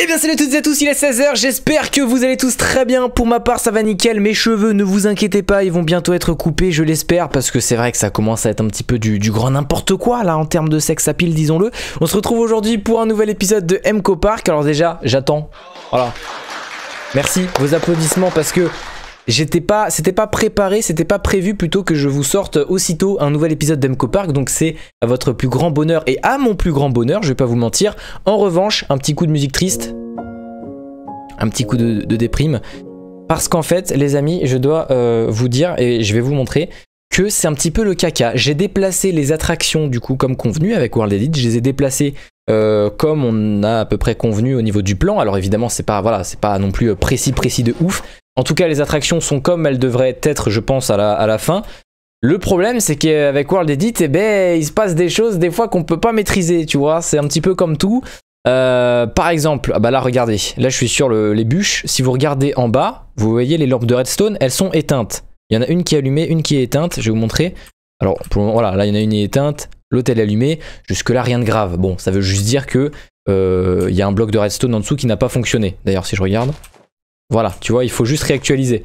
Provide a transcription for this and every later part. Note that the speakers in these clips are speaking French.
Eh bien salut à toutes et à tous, il est 16h, j'espère que vous allez tous très bien, pour ma part ça va nickel, mes cheveux ne vous inquiétez pas, ils vont bientôt être coupés, je l'espère, parce que c'est vrai que ça commence à être un petit peu du, grand n'importe quoi là en termes de sexe à pile, disons-le. On se retrouve aujourd'hui pour un nouvel épisode de Emco Park, alors déjà j'attends, voilà, merci vos applaudissements parce que j'étais pas, c'était pas préparé, c'était pas prévu plutôt que je vous sorte aussitôt un nouvel épisode d'Emco Park. Donc c'est à votre plus grand bonheur et à mon plus grand bonheur, je vais pas vous mentir. En revanche, un petit coup de musique triste, un petit coup de, déprime. Parce qu'en fait, les amis, je dois euh, vous dire, et je vais vous montrer, que c'est un petit peu le caca. J'ai déplacé les attractions, du coup, comme convenu avec World Edit Je les ai déplacées euh, comme on a à peu près convenu au niveau du plan. Alors évidemment, c'est pas, voilà, c'est pas non plus précis, précis de ouf. En tout cas, les attractions sont comme elles devraient être, je pense, à la, fin. Le problème, c'est qu'avec World Edit, eh ben, il se passe des choses des fois qu'on ne peut pas maîtriser, tu vois. C'est un petit peu comme tout. Euh, par exemple, ah bah là, regardez. Là, je suis sur les bûches. Si vous regardez en bas, vous voyez les lampes de redstone, elles sont éteintes. Il y en a une qui est allumée, une qui est éteinte. Je vais vous montrer. Alors, pour voilà, là, il y en a une qui est éteinte, l'autre, elle est allumée. Jusque-là, rien de grave. Bon, ça veut juste dire que euh, il y a un bloc de redstone en dessous qui n'a pas fonctionné. D'ailleurs, si je regarde, voilà, tu vois, il faut juste réactualiser.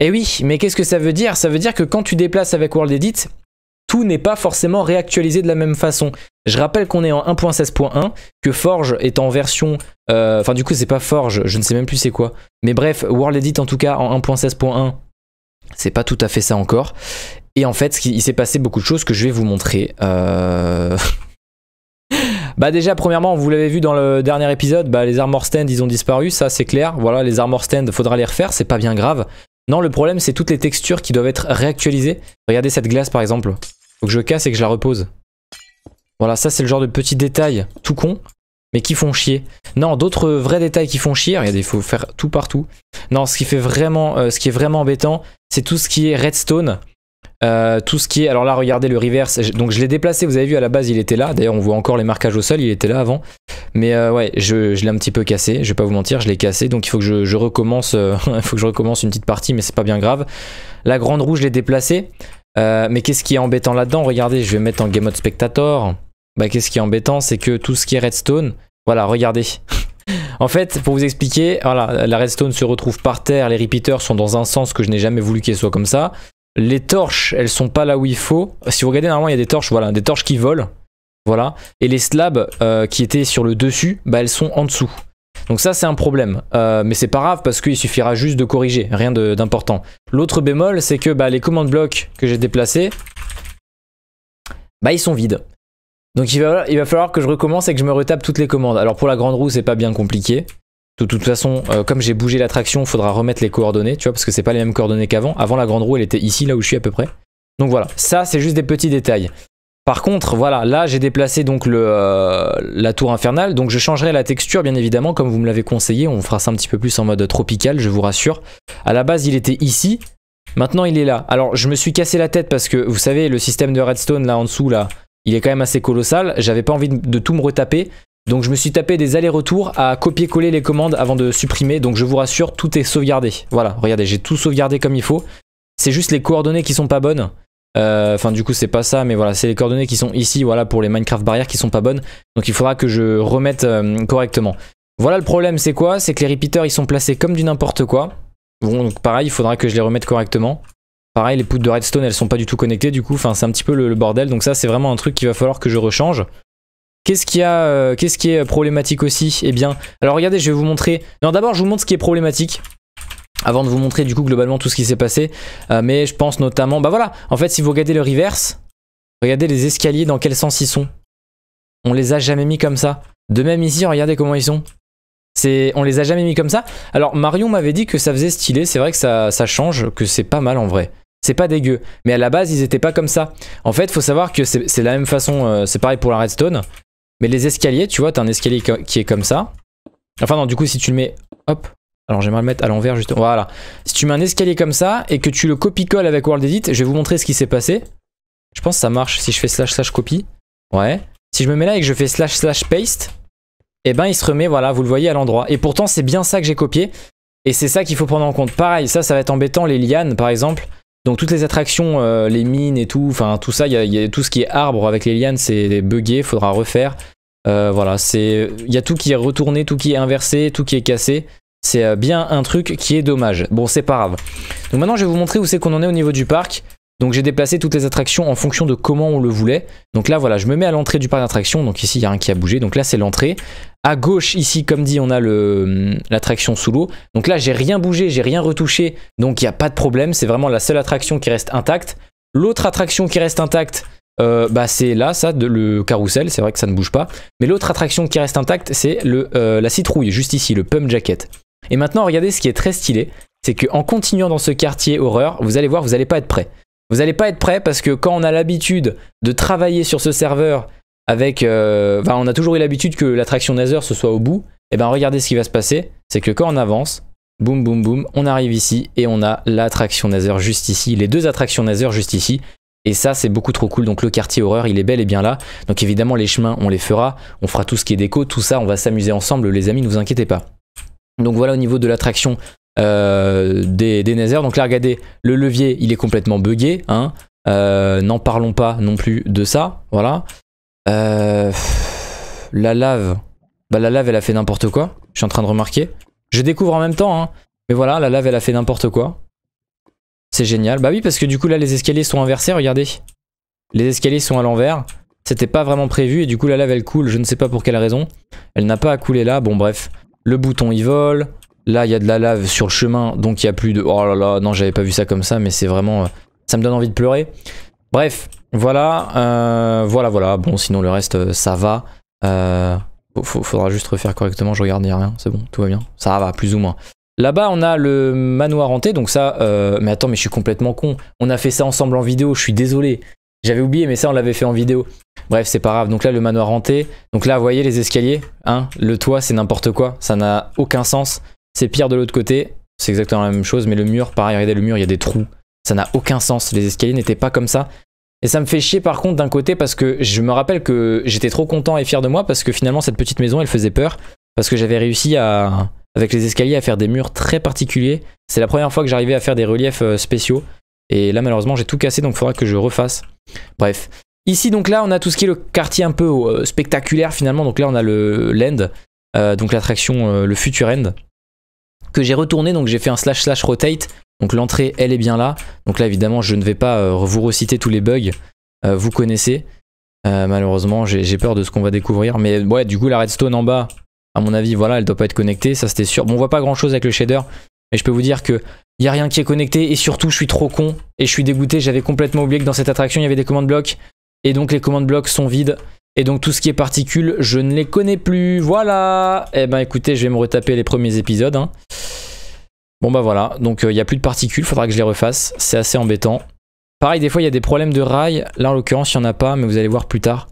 Eh oui, mais qu'est-ce que ça veut dire Ça veut dire que quand tu déplaces avec World Edit, tout n'est pas forcément réactualisé de la même façon. Je rappelle qu'on est en 1.16.1, que Forge est en version... Euh, enfin du coup c'est pas Forge, je ne sais même plus c'est quoi. Mais bref, World Edit en tout cas en 1.16.1, c'est pas tout à fait ça encore. Et en fait, il s'est passé beaucoup de choses que je vais vous montrer. Euh... Bah déjà premièrement vous l'avez vu dans le dernier épisode, bah, les armor stand ils ont disparu, ça c'est clair. Voilà les armor stand faudra les refaire, c'est pas bien grave. Non le problème c'est toutes les textures qui doivent être réactualisées. Regardez cette glace par exemple. Faut que je casse et que je la repose. Voilà ça c'est le genre de petits détails tout con mais qui font chier. Non, d'autres vrais détails qui font chier, regardez, il faut faire tout partout. Non, ce qui fait vraiment euh, ce qui est vraiment embêtant, c'est tout ce qui est redstone. Euh, tout ce qui est, alors là regardez le reverse, donc je l'ai déplacé, vous avez vu à la base il était là, d'ailleurs on voit encore les marquages au sol, il était là avant, mais euh, ouais je, l'ai un petit peu cassé, je vais pas vous mentir, je l'ai cassé, donc il faut que je, recommence, euh, il faut que je recommence une petite partie mais c'est pas bien grave. La grande rouge je l'ai déplacé mais qu'est-ce qui est embêtant là-dedans Regardez, je vais mettre en game mode spectator, bah qu'est-ce qui est embêtant c'est que tout ce qui est redstone, voilà regardez, en fait, pour vous expliquer, voilà, la redstone se retrouve par terre, les repeaters sont dans un sens que je n'ai jamais voulu qu'ils soit comme ça. Les torches, elles sont pas là où il faut. Si vous regardez, normalement, il y a des torches, voilà, des torches qui volent. Voilà. Et les slabs euh, qui étaient sur le dessus, bah, elles sont en dessous. Donc ça, c'est un problème. Euh, mais c'est pas grave parce qu'il suffira juste de corriger, rien d'important. L'autre bémol, c'est que bah, les commandes blocs que j'ai déplacés, bah, ils sont vides. Donc il va, il va, falloir que je recommence et que je me retape toutes les commandes. Alors pour la grande roue, c'est pas bien compliqué. De toute façon, euh, comme j'ai bougé l'attraction, il faudra remettre les coordonnées, tu vois, parce que c'est pas les mêmes coordonnées qu'avant. Avant, la grande roue, elle était ici, là où je suis à peu près. Donc voilà, ça, c'est juste des petits détails. Par contre, voilà, là, j'ai déplacé donc le, euh, la tour infernale. Donc je changerai la texture, bien évidemment, comme vous me l'avez conseillé. On fera ça un petit peu plus en mode tropical, je vous rassure. À la base, il était ici. Maintenant, il est là. Alors, je me suis cassé la tête parce que, vous savez, le système de redstone, là, en dessous, là, il est quand même assez colossal. J'avais pas envie de tout me retaper. Donc je me suis tapé des allers-retours à copier-coller les commandes avant de supprimer. Donc je vous rassure, tout est sauvegardé. Voilà, regardez, j'ai tout sauvegardé comme il faut. C'est juste les coordonnées qui sont pas bonnes. Euh, enfin, du coup, c'est pas ça, mais voilà, c'est les coordonnées qui sont ici, voilà, pour les Minecraft barrières qui sont pas bonnes. Donc il faudra que je remette euh, correctement. Voilà le problème, c'est quoi C'est que les repeaters, ils sont placés comme du n'importe quoi. Bon, donc pareil, il faudra que je les remette correctement. Pareil, les poutres de redstone, elles sont pas du tout connectées, du coup, enfin, c'est un petit peu le, le bordel. Donc ça, c'est vraiment un truc qu'il va falloir que je rechange. Euh, qu'est-ce qui, est problématique aussi Eh bien, alors regardez, je vais vous montrer. Non, d'abord, je vous montre ce qui est problématique avant de vous montrer du coup globalement tout ce qui s'est passé. Euh, mais je pense notamment, bah voilà, en fait si vous regardez le reverse, regardez les escaliers dans quel sens ils sont. On les a jamais mis comme ça. De même ici, regardez comment ils sont. C'est, on les a jamais mis comme ça. Alors Marion m'avait dit que ça faisait stylé, c'est vrai que ça, change, que c'est pas mal en vrai. C'est pas dégueu, mais à la base ils étaient pas comme ça. En fait, il faut savoir que c'est la même façon, euh, c'est pareil pour la redstone. Mais les escaliers, tu vois, t'as un escalier qui est comme ça. Enfin non, du coup, si tu le mets... Hop. Alors j'aimerais le mettre à l'envers, justement. Voilà. Si tu mets un escalier comme ça et que tu le copie-colle avec World Edit, je vais vous montrer ce qui s'est passé. Je pense que ça marche si je fais slash slash copy. Ouais. Si je me mets là et que je fais slash slash paste, et eh ben il se remet, voilà, vous le voyez à l'endroit. Et pourtant, c'est bien ça que j'ai copié. Et c'est ça qu'il faut prendre en compte. Pareil, ça, ça va être embêtant, les lianes, par exemple. Donc toutes les attractions, euh, les mines et tout, enfin tout ça, il y, a tout ce qui est arbre avec les lianes, c'est buggé, faudra refaire. Euh, voilà, c'est il y a tout qui est retourné, tout qui est inversé, tout qui est cassé. C'est euh, bien un truc qui est dommage. Bon, c'est pas grave. Donc maintenant, je vais vous montrer où c'est qu'on en est au niveau du parc. Donc j'ai déplacé toutes les attractions en fonction de comment on le voulait. Donc là voilà, je me mets à l'entrée du parc d'attractions. Donc ici il y a un qui a bougé. Donc là c'est l'entrée. À gauche ici, comme dit, on a hum, l'attraction sous l'eau. Donc là j'ai rien bougé, j'ai rien retouché. Donc il n'y a pas de problème. C'est vraiment la seule attraction qui reste intacte. L'autre attraction qui reste intacte, euh, bah c'est là ça, de, le carrousel. C'est vrai que ça ne bouge pas. Mais l'autre attraction qui reste intacte, c'est euh, la citrouille, juste ici, le pump jacket. Et maintenant regardez ce qui est très stylé. C'est qu'en continuant dans ce quartier horreur, vous allez voir, vous n'allez pas être prêt. Vous n'allez pas être prêt parce que quand on a l'habitude de travailler sur ce serveur avec... Euh, on a toujours eu l'habitude que l'attraction Nether se soit au bout. Et eh bien, regardez ce qui va se passer. C'est que quand on avance, boum boum boum, on arrive ici et on a l'attraction Nether juste ici. Les deux attractions Nether juste ici. Et ça, c'est beaucoup trop cool. Donc le quartier horreur, il est bel et bien là. Donc évidemment, les chemins, on les fera. On fera tout ce qui est déco, tout ça. On va s'amuser ensemble, les amis, ne vous inquiétez pas. Donc voilà au niveau de l'attraction euh, des, des Nether. Donc là, regardez, le levier, il est complètement buggé. Hein. Euh, n'en parlons pas non plus de ça. Voilà. Euh, la lave. Bah, la lave, elle a fait n'importe quoi. Je suis en train de remarquer. Je découvre en même temps. Hein. Mais voilà, la lave, elle a fait n'importe quoi. C'est génial. Bah oui, parce que du coup, là, les escaliers sont inversés. Regardez. Les escaliers sont à l'envers. C'était pas vraiment prévu. Et du coup, la lave, elle coule. Je ne sais pas pour quelle raison. Elle n'a pas à couler là. Bon, bref. Le bouton, il vole. Là, il y a de la lave sur le chemin, donc il n'y a plus de... Oh là là, non, j'avais pas vu ça comme ça, mais c'est vraiment... Euh, ça me donne envie de pleurer. Bref, voilà, euh, voilà, voilà. Bon, sinon le reste, euh, ça va. faudra juste refaire correctement, je regarde, il a rien, c'est bon, tout va bien. Ça va, plus ou moins. Là-bas, on a le manoir hanté, donc ça... mais attends, mais je suis complètement con. On a fait ça ensemble en vidéo, je suis désolé. J'avais oublié, mais ça, on l'avait fait en vidéo. Bref, c'est pas grave. Donc là, le manoir hanté. Donc là, vous voyez les escaliers, hein Le toit, c'est n'importe quoi. Ça n'a aucun sens. C'est pire de l'autre côté, c'est exactement la même chose, mais le mur, pareil, regardez le mur, il y a des trous. Ça n'a aucun sens, les escaliers n'étaient pas comme ça. Et ça me fait chier par contre d'un côté parce que je me rappelle que j'étais trop content et fier de moi parce que finalement cette petite maison elle faisait peur parce que j'avais réussi à avec les escaliers à faire des murs très particuliers. C'est la première fois que j'arrivais à faire des reliefs euh, spéciaux et là malheureusement j'ai tout cassé donc il faudra que je refasse. Bref. Ici donc là on a tout ce qui est le quartier un peu euh, spectaculaire finalement donc là on a le l'end euh, donc l'attraction le futur end que j'ai retourné, donc j'ai fait un slash slash rotate. Donc l'entrée, elle est bien là. Donc là, évidemment, je ne vais pas euh, vous reciter tous les bugs. Euh, vous connaissez. Euh, malheureusement, j'ai peur de ce qu'on va découvrir. Mais ouais, du coup, la redstone en bas, à mon avis, voilà, elle doit pas être connectée. Ça, c'était sûr. Bon, on voit pas grand-chose avec le shader. Mais je peux vous dire que il y a rien qui est connecté. Et surtout, je suis trop con. Et je suis dégoûté. J'avais complètement oublié que dans cette attraction, il y avait des commandes blocs. Et donc, les commandes blocs sont vides. Et donc, tout ce qui est particules, je ne les connais plus. Voilà. et eh ben, écoutez, je vais me retaper les premiers épisodes. Hein. Bon bah voilà, donc il euh, n'y a plus de particules, faudra que je les refasse, c'est assez embêtant. Pareil, des fois il y a des problèmes de rails, là en l'occurrence il n'y en a pas, mais vous allez voir plus tard.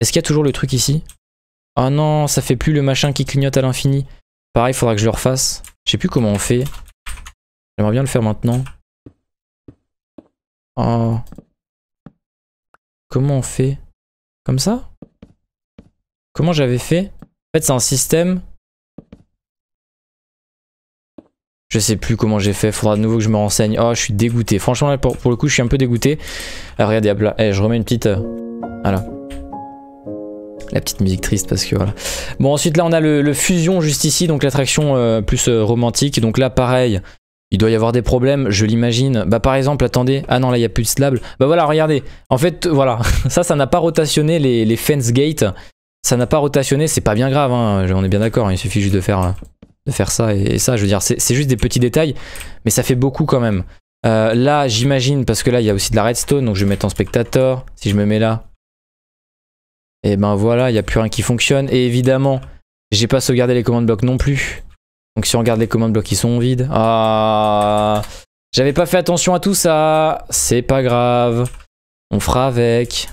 Est-ce qu'il y a toujours le truc ici Ah non, ça fait plus le machin qui clignote à l'infini. Pareil, faudra que je le refasse. Je sais plus comment on fait. J'aimerais bien le faire maintenant. Oh. Comment on fait Comme ça Comment j'avais fait En fait, c'est un système Je sais plus comment j'ai fait, faudra de nouveau que je me renseigne. Oh, je suis dégoûté. Franchement, pour, le coup, je suis un peu dégoûté. Alors, ah, regardez, hop eh, là. je remets une petite... Euh, voilà. La petite musique triste parce que voilà. Bon, ensuite, là, on a le, fusion juste ici, donc l'attraction euh, plus euh, romantique. Donc là, pareil, il doit y avoir des problèmes, je l'imagine. Bah, par exemple, attendez. Ah non, là, il n'y a plus de slab. Bah voilà, regardez. En fait, voilà. ça, ça n'a pas rotationné les, les fence gates. Ça n'a pas rotationné, c'est pas bien grave, hein. on est bien d'accord, hein. il suffit juste de faire de faire ça et, ça. Je veux dire, c'est juste des petits détails, mais ça fait beaucoup quand même. Euh, là, j'imagine, parce que là, il y a aussi de la redstone, donc je vais mettre en spectateur. Si je me mets là, et ben voilà, il n'y a plus rien qui fonctionne. Et évidemment, j'ai pas sauvegardé les commandes blocs non plus. Donc si on regarde les commandes blocs, qui sont vides. Ah, j'avais pas fait attention à tout ça. C'est pas grave. On fera avec.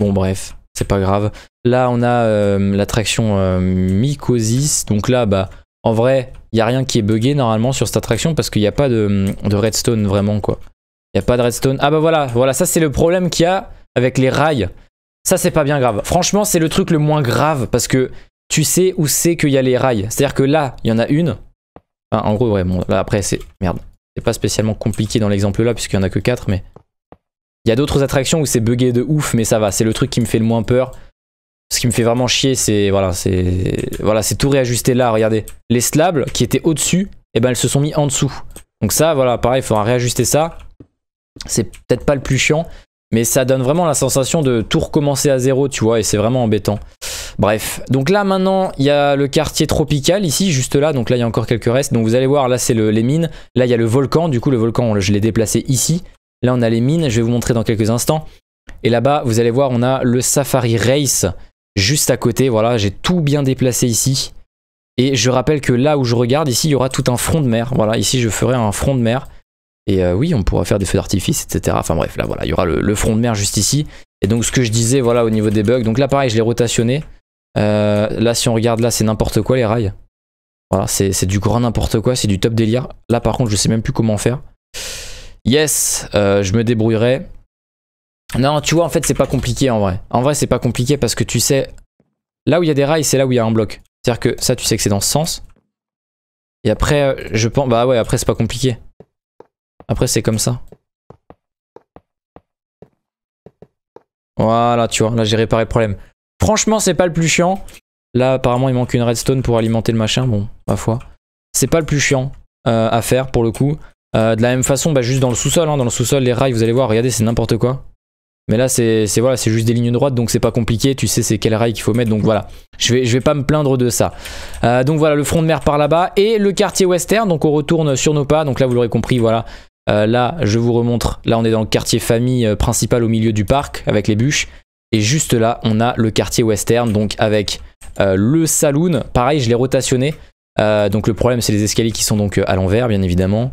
Bon bref, c'est pas grave. Là, on a euh, l'attraction euh, Mycosis. Donc là, bah, en vrai, il n'y a rien qui est buggé normalement sur cette attraction parce qu'il n'y a pas de, redstone vraiment quoi. Il n'y a pas de redstone. Ah bah voilà, voilà, ça c'est le problème qu'il y a avec les rails. Ça c'est pas bien grave. Franchement, c'est le truc le moins grave parce que tu sais où c'est qu'il y a les rails. C'est-à-dire que là, il y en a une. en gros, ouais, bon, là après c'est... Merde. C'est pas spécialement compliqué dans l'exemple là puisqu'il n'y en a que 4 mais... Il y a d'autres attractions où c'est buggé de ouf mais ça va, c'est le truc qui me fait le moins peur. Ce qui me fait vraiment chier, c'est voilà, voilà, c'est tout réajuster là. Regardez, les slabs qui étaient au-dessus, eh ben elles se sont mis en dessous. Donc ça, voilà, pareil, il faudra réajuster ça. C'est peut-être pas le plus chiant, mais ça donne vraiment la sensation de tout recommencer à zéro, tu vois, et c'est vraiment embêtant. Bref, donc là maintenant, il y a le quartier tropical ici, juste là, donc là il y a encore quelques restes. Donc vous allez voir, là c'est les mines, là il y a le volcan, du coup le volcan je l'ai déplacé ici. Là on a les mines, je vais vous montrer dans quelques instants. Et là-bas, vous allez voir, on a le Safari Race juste à côté. Voilà, j'ai tout bien déplacé ici. Et je rappelle que là où je regarde, ici, il y aura tout un front de mer. Voilà, ici, je ferai un front de mer. Et euh, oui, on pourra faire des feux d'artifice, etc. Enfin bref, là, voilà, il y aura le, front de mer juste ici. Et donc, ce que je disais, voilà, au niveau des bugs. Donc là, pareil, je l'ai rotationné. Euh, là, si on regarde, là, c'est n'importe quoi, les rails. Voilà, c'est du grand n'importe quoi, c'est du top délire. Là, par contre, je sais même plus comment faire. Yes, euh, je me débrouillerai. Non, tu vois, en fait, c'est pas compliqué en vrai. En vrai, c'est pas compliqué parce que tu sais, là où il y a des rails, c'est là où il y a un bloc. C'est-à-dire que ça, tu sais que c'est dans ce sens. Et après, euh, je pense... Bah ouais, après, c'est pas compliqué. Après, c'est comme ça. Voilà, tu vois, là, j'ai réparé le problème. Franchement, c'est pas le plus chiant. Là, apparemment, il manque une redstone pour alimenter le machin. Bon, ma foi. C'est pas le plus chiant euh, à faire, pour le coup. Euh, de la même façon, bah, juste dans le sous-sol. Hein. dans le sous-sol, les rails, vous allez voir, regardez, c'est n'importe quoi. Mais là, c'est voilà, c'est juste des lignes droites, donc c'est pas compliqué. Tu sais, c'est quel rail qu'il faut mettre, donc voilà. Je vais, je vais pas me plaindre de ça. Euh, donc voilà, le front de mer par là-bas et le quartier western. Donc on retourne sur nos pas. Donc là, vous l'aurez compris, voilà. Euh, là, je vous remontre. Là, on est dans le quartier famille euh, principal au milieu du parc avec les bûches. Et juste là, on a le quartier western, donc avec le saloon. Pareil, je l'ai rotationné. donc le problème, c'est les escaliers qui sont donc à l'envers, bien évidemment.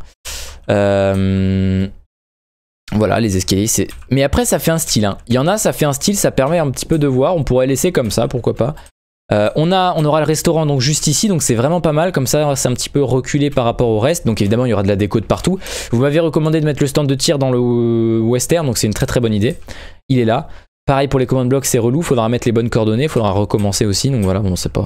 Euh voilà, les escaliers, c'est... Mais après, ça fait un style. Hein. Il y en a, ça fait un style, ça permet un petit peu de voir. On pourrait laisser comme ça, pourquoi pas. Euh, on, a, on aura le restaurant donc juste ici, donc c'est vraiment pas mal, comme ça c'est un petit peu reculé par rapport au reste, donc évidemment il y aura de la déco de partout. Vous m'avez recommandé de mettre le stand de tir dans le western, donc c'est une très très bonne idée. Il est là. Pareil pour les commandes blocs, c'est relou, faudra mettre les bonnes coordonnées, faudra recommencer aussi, donc voilà, bon c'est pas,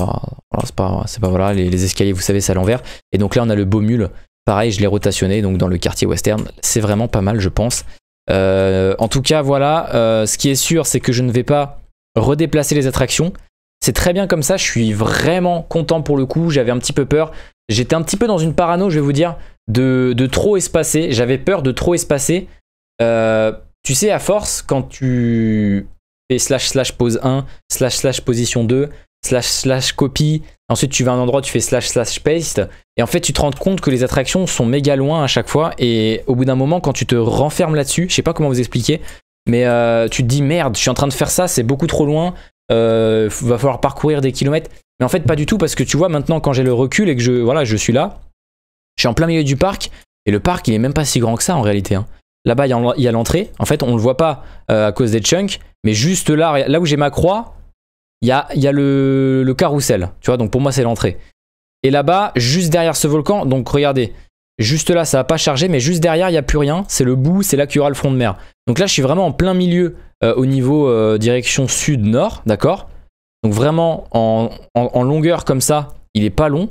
voilà, c'est pas, voilà, les, les, escaliers vous savez c'est à l'envers. Et donc là on a le beau mule Pareil, je l'ai rotationné donc dans le quartier western. C'est vraiment pas mal, je pense. Euh, en tout cas, voilà. Euh, ce qui est sûr, c'est que je ne vais pas redéplacer les attractions. C'est très bien comme ça. Je suis vraiment content pour le coup. J'avais un petit peu peur. J'étais un petit peu dans une parano, je vais vous dire, de, trop espacer. J'avais peur de trop espacer. Euh, tu sais, à force, quand tu fais slash slash pose 1, slash slash position 2, slash slash copy Ensuite, tu vas à un endroit, tu fais slash slash paste. Et en fait, tu te rends compte que les attractions sont méga loin à chaque fois. Et au bout d'un moment, quand tu te renfermes là-dessus, je sais pas comment vous expliquer, mais euh, tu te dis merde, je suis en train de faire ça, c'est beaucoup trop loin. Il euh, va falloir parcourir des kilomètres. Mais en fait, pas du tout, parce que tu vois, maintenant, quand j'ai le recul et que je, voilà, je suis là, je suis en plein milieu du parc. Et le parc, il est même pas si grand que ça en réalité. Hein. Là-bas, il y a l'entrée. En fait, on le voit pas euh, à cause des chunks. Mais juste là, là où j'ai ma croix, il y a, le, le carrousel, tu vois, donc pour moi c'est l'entrée. Et là-bas, juste derrière ce volcan, donc regardez, juste là ça va pas charger, mais juste derrière il n'y a plus rien, c'est le bout, c'est là qu'il y aura le front de mer. Donc là je suis vraiment en plein milieu euh, au niveau euh, direction sud-nord, d'accord Donc vraiment en, en, longueur comme ça, il est pas long.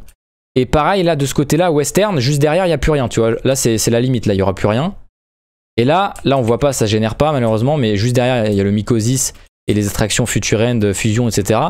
Et pareil là de ce côté-là, western, juste derrière il n'y a plus rien, tu vois, là c'est la limite, là il n'y aura plus rien. Et là, là on voit pas, ça génère pas malheureusement, mais juste derrière il y a le Mycosis et les attractions Future de Fusion, etc.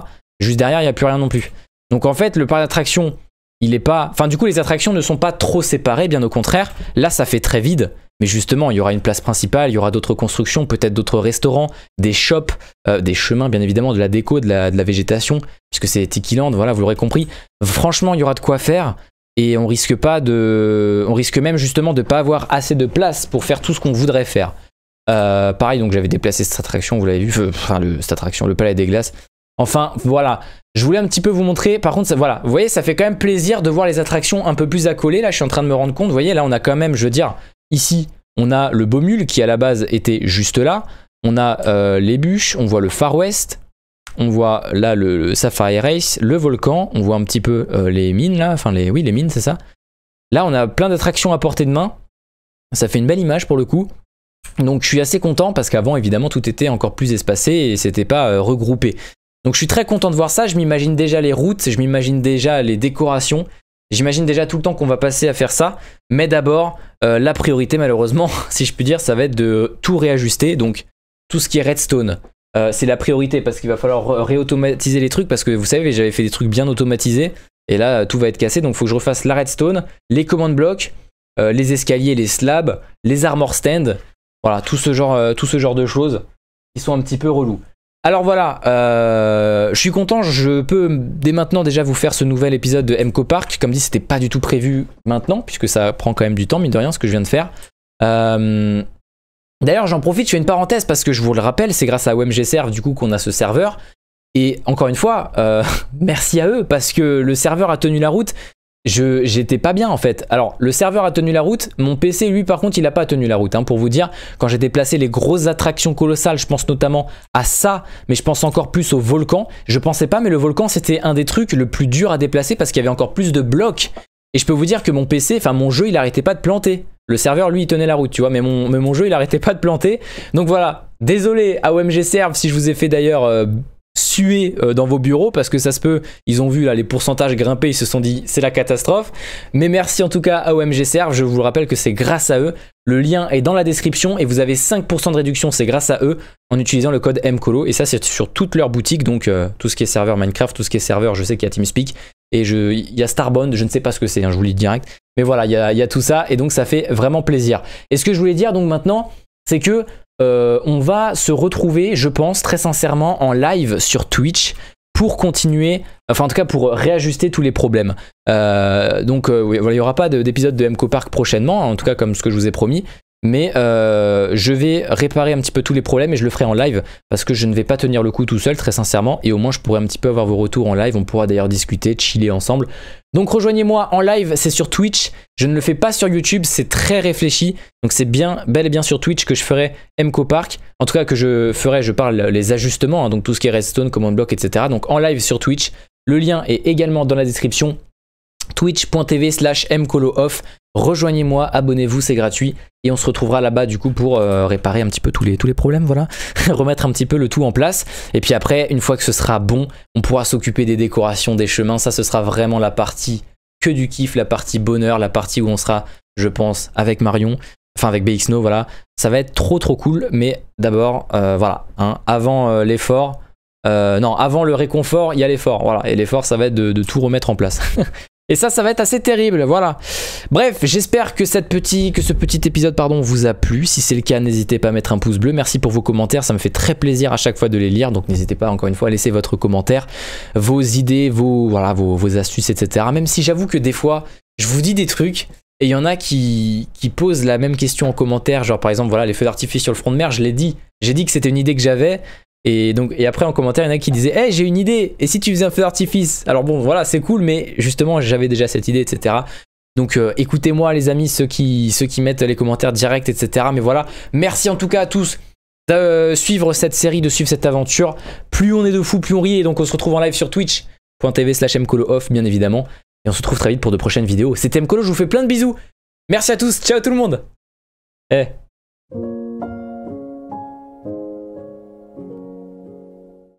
Juste derrière, il n'y a plus rien non plus. Donc en fait, le parc d'attractions, il n'est pas. Enfin, du coup, les attractions ne sont pas trop séparées, bien au contraire. Là, ça fait très vide. Mais justement, il y aura une place principale, il y aura d'autres constructions, peut-être d'autres restaurants, des shops, euh, des chemins, bien évidemment, de la déco, de la, végétation, puisque c'est Tiki Land, voilà, vous l'aurez compris. Franchement, il y aura de quoi faire. Et on risque pas de. On risque même justement de ne pas avoir assez de place pour faire tout ce qu'on voudrait faire. Euh, pareil, donc j'avais déplacé cette attraction, vous l'avez vu, euh, enfin cette attraction, le palais des glaces. Enfin, voilà. Je voulais un petit peu vous montrer, par contre, voilà. Vous voyez, ça fait quand même plaisir de voir les attractions un peu plus accolées. Là, je suis en train de me rendre compte, vous voyez, là, on a quand même, je veux dire, ici, on a le mule qui, à la base, était juste là. On a euh, les bûches, on voit le Far West, on voit là le, Safari Race, le volcan, on voit un petit peu les mines, là, enfin, les, oui, les mines, c'est ça. Là, on a plein d'attractions à portée de main. Ça fait une belle image pour le coup. Donc je suis assez content parce qu'avant évidemment tout était encore plus espacé et c'était pas euh, regroupé. Donc je suis très content de voir ça, je m'imagine déjà les routes, je m'imagine déjà les décorations, j'imagine déjà tout le temps qu'on va passer à faire ça, mais d'abord euh, la priorité malheureusement, si je puis dire, ça va être de tout réajuster, donc tout ce qui est redstone. Euh, c'est la priorité parce qu'il va falloir réautomatiser les trucs parce que vous savez j'avais fait des trucs bien automatisés et là tout va être cassé donc il faut que je refasse la redstone, les command blocks, les escaliers, les slabs, les armor stands voilà, tout ce genre, euh, tout ce genre de choses qui sont un petit peu relous. Alors voilà, euh, je suis content, je peux dès maintenant déjà vous faire ce nouvel épisode de MCO Park. Comme dit, c'était pas du tout prévu maintenant, puisque ça prend quand même du temps, mine de rien, ce que je viens de faire. Euh, d'ailleurs, j'en profite, je fais une parenthèse, parce que je vous le rappelle, c'est grâce à Serve du coup, qu'on a ce serveur. Et encore une fois, merci à eux, parce que le serveur a tenu la route je j'étais pas bien en fait. Alors le serveur a tenu la route, mon PC lui par contre il a pas tenu la route. Hein, pour vous dire, quand j'ai déplacé les grosses attractions colossales, je pense notamment à ça, mais je pense encore plus au volcan. Je pensais pas, mais le volcan c'était un des trucs le plus dur à déplacer parce qu'il y avait encore plus de blocs. Et je peux vous dire que mon PC, enfin mon jeu, il arrêtait pas de planter. Le serveur lui il tenait la route, tu vois, mais mon, mon jeu il arrêtait pas de planter. Donc voilà, désolé à OMG Serve si je vous ai fait d'ailleurs euh, suer euh, dans vos bureaux parce que ça se peut, ils ont vu là les pourcentages grimper, ils se sont dit c'est la catastrophe. Mais merci en tout cas à OMG Serve, je vous rappelle que c'est grâce à eux. Le lien est dans la description et vous avez 5% de réduction, c'est grâce à eux en utilisant le code MCOLO et ça c'est sur toutes leurs boutiques donc euh, tout ce qui est serveur Minecraft, tout ce qui est serveur, je sais qu'il y a TeamSpeak et je, il y a Starbond je ne sais pas ce que c'est, hein, je vous lis direct. Mais voilà, y, il y a tout ça et donc ça fait vraiment plaisir. Et ce que je voulais dire donc maintenant, c'est que euh, on va se retrouver, je pense, très sincèrement, en live sur Twitch pour continuer, enfin en tout cas pour réajuster tous les problèmes. Euh, donc euh, il n'y aura pas d'épisode de, de MCO Park prochainement, en tout cas comme ce que je vous ai promis, mais euh, je vais réparer un petit peu tous les problèmes et je le ferai en live parce que je ne vais pas tenir le coup tout seul très sincèrement et au moins je pourrai un petit peu avoir vos retours en live, on pourra d'ailleurs discuter, chiller ensemble. Donc rejoignez-moi en live, c'est sur Twitch, je ne le fais pas sur YouTube, c'est très réfléchi, donc c'est bien, bel et bien sur Twitch que je ferai MCO Park, en tout cas que je ferai, je parle les ajustements, hein, donc tout ce qui est redstone, command block, etc. Donc en live sur Twitch, le lien est également dans la description, twitch.tv slash mcolooff. Rejoignez-moi, abonnez-vous, c'est gratuit. Et on se retrouvera là-bas du coup pour euh, réparer un petit peu tous les, tous les problèmes, voilà. Remettre un petit peu le tout en place. Et puis après, une fois que ce sera bon, on pourra s'occuper des décorations, des chemins. Ça, ce sera vraiment la partie que du kiff, la partie bonheur, la partie où on sera, je pense, avec Marion enfin avec BXNO, voilà, ça va être trop trop cool, mais d'abord, euh, voilà, hein, avant euh, l'effort, non, avant le réconfort, il y a l'effort, voilà, et l'effort, ça va être de tout remettre en place. Et ça, ça va être assez terrible, voilà. Bref, j'espère que, que ce petit épisode pardon, vous a plu. Si c'est le cas, n'hésitez pas à mettre un pouce bleu. Merci pour vos commentaires, ça me fait très plaisir à chaque fois de les lire. Donc n'hésitez pas encore une fois à laisser votre commentaire, vos idées, vos, voilà, vos, astuces, etc. Même si j'avoue que des fois, je vous dis des trucs, et il y en a qui, qui, posent la même question en commentaire, genre par exemple, voilà, les feux d'artifice sur le front de mer, je l'ai dit. J'ai dit que c'était une idée que j'avais, et donc et après en commentaire, il y en a qui disaient "Hey, j'ai une idée. Et si tu faisais un feu d'artifice Alors bon, voilà, c'est cool, mais justement, j'avais déjà cette idée, etc. Donc euh, écoutez-moi les amis, ceux qui, ceux qui mettent les commentaires directs, etc. Mais voilà, merci en tout cas à tous de euh, suivre cette série, de suivre cette aventure. Plus on est de fous, plus on rit. Et donc on se retrouve en live sur twitch.tv slash bien évidemment. Et on se retrouve très vite pour de prochaines vidéos. C'était mcolo, je vous fais plein de bisous. Merci à tous, ciao tout le monde. Eh